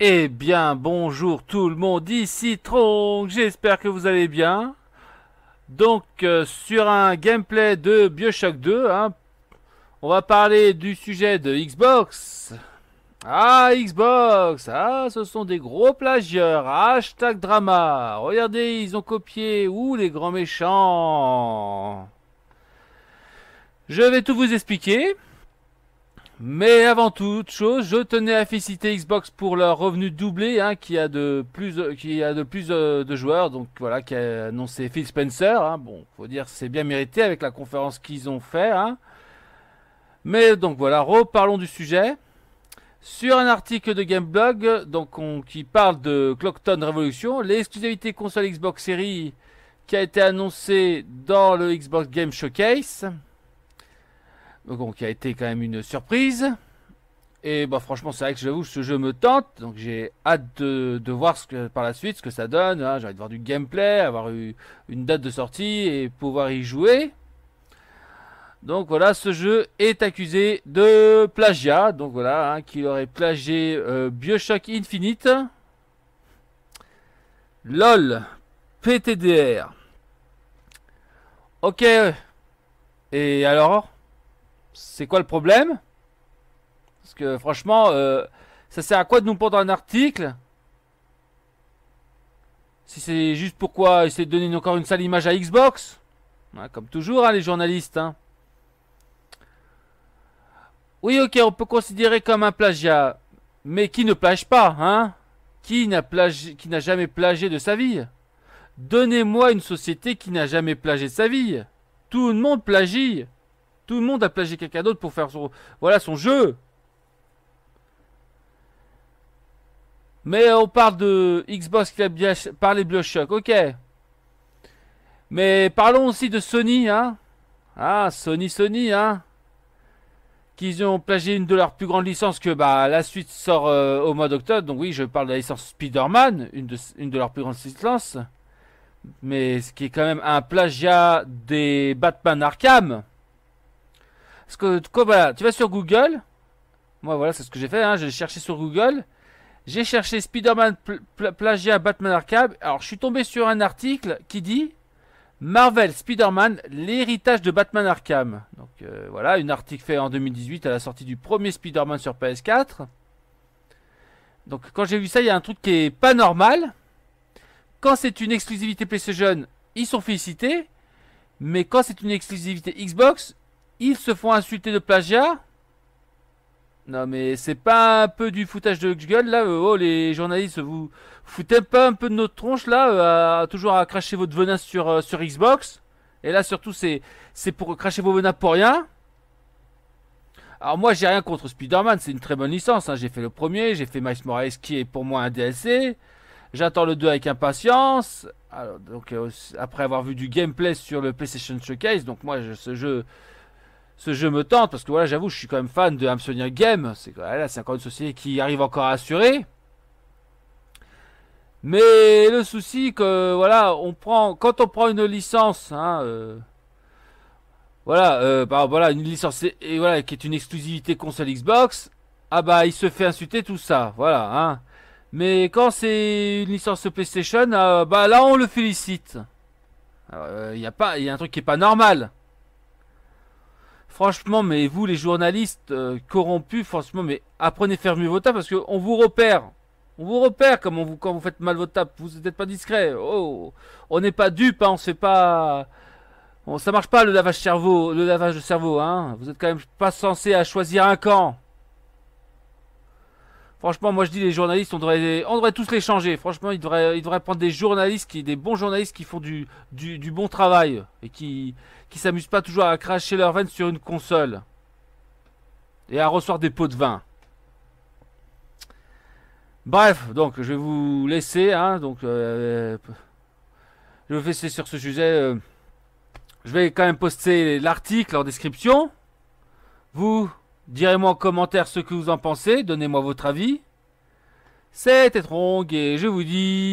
Eh bien, bonjour tout le monde, ici Tronc, j'espère que vous allez bien. Donc, euh, sur un gameplay de Bioshock 2, hein, on va parler du sujet de Xbox. Ah, Xbox, ah, ce sont des gros plagieurs, hashtag drama. Regardez, ils ont copié, ou les grands méchants. Je vais tout vous expliquer. Mais avant toute chose, je tenais à féliciter Xbox pour leur revenu doublé, hein, qui a de plus, qui a de plus euh, de joueurs. Donc voilà, qui a annoncé Phil Spencer. Hein. Bon, faut dire c'est bien mérité avec la conférence qu'ils ont fait. Hein. Mais donc voilà, reparlons du sujet. Sur un article de Gameblog, donc qui parle de Clockton Revolution, l'exclusivité console Xbox Series qui a été annoncée dans le Xbox Game Showcase donc qui a été quand même une surprise. Et bah franchement, c'est vrai que je j'avoue, ce jeu me tente, donc j'ai hâte de, voir ce que, par la suite ce que ça donne. Hein. J'ai envie de voir du gameplay, avoir eu une date de sortie et pouvoir y jouer. Donc voilà, ce jeu est accusé de plagiat. Donc voilà, qui hein, qu'il aurait plagié euh, Bioshock Infinite. LOL, PTDR. Ok. Et alors c'est quoi le problème Parce que franchement, euh, ça sert à quoi de nous prendre un article Si c'est juste pourquoi essayer de donner encore une sale image à Xbox Comme toujours, hein, les journalistes. Hein. Oui, ok, on peut considérer comme un plagiat. Mais qui ne plage pas, hein Qui n'a jamais plagié de sa vie Donnez-moi une société qui n'a jamais plagié de sa vie. Tout le monde plagie. Tout le monde a plagié quelqu'un d'autre pour faire son, voilà, son jeu. Mais on parle de Xbox qui a parlé BioShock, ok. Mais parlons aussi de Sony, hein. Ah, Sony, Sony, hein. Qu'ils ont plagié une de leurs plus grandes licences que bah, la suite sort euh, au mois d'octobre. Donc oui, je parle de la licence Spider-Man, une une de leurs plus grandes licences. Mais ce qui est quand même un plagiat des Batman Arkham. Parce que, tu vas sur Google. Moi, voilà, c'est ce que j'ai fait. Hein. j'ai cherché sur Google. J'ai cherché Spider-Man plagiat Batman Arkham. Alors, je suis tombé sur un article qui dit Marvel Spider-Man, l'héritage de Batman Arkham. Donc, euh, voilà, un article fait en 2018 à la sortie du premier Spider-Man sur PS4. Donc, quand j'ai vu ça, il y a un truc qui est pas normal. Quand c'est une exclusivité PlayStation, ils sont félicités. Mais quand c'est une exclusivité Xbox, ils se font insulter de plagiat. Non mais c'est pas un peu du foutage de gueule là euh, Oh les journalistes vous foutez pas un peu de notre tronche là euh, Toujours à cracher votre venin sur, euh, sur Xbox Et là surtout c'est pour cracher vos venins pour rien Alors moi j'ai rien contre Spider-Man, c'est une très bonne licence hein. J'ai fait le premier, j'ai fait Miles Morales qui est pour moi un DLC J'attends le 2 avec impatience donc, Après avoir vu du gameplay sur le PlayStation Showcase Donc moi ce jeu ce jeu me tente parce que voilà, j'avoue, je suis quand même fan de Hamsonian Game. C'est voilà, encore une société qui arrive encore à assurer. Mais le souci que voilà, on prend quand on prend une licence, hein, euh, voilà, euh, bah, voilà une licence et, voilà qui est une exclusivité console Xbox, ah bah il se fait insulter tout ça, voilà. Hein. Mais quand c'est une licence PlayStation, ah, bah là on le félicite. Il euh, y a pas, il y a un truc qui est pas normal. Franchement, mais vous, les journalistes euh, corrompus, franchement, mais apprenez à faire mieux vos tables parce qu'on vous repère. On vous repère comme on vous, quand vous faites mal vos tape. Vous n'êtes pas discret. Oh, on n'est pas dupes, hein, on ne sait pas. ça marche pas le lavage cerveau, le lavage de cerveau. Hein. Vous êtes quand même pas censé à choisir un camp. Franchement, moi je dis les journalistes, on devrait, tous les changer. Franchement, ils devraient, prendre des journalistes, qui, des bons journalistes qui font du, bon travail et qui, qui s'amusent pas toujours à cracher leurs veines sur une console et à recevoir des pots de vin. Bref, donc je vais vous laisser. Hein, donc, euh, je vais vous laisser sur ce sujet. Euh. je vais quand même poster l'article en description. Vous Direz-moi en commentaire ce que vous en pensez, donnez-moi votre avis. C'était Trong et je vous dis...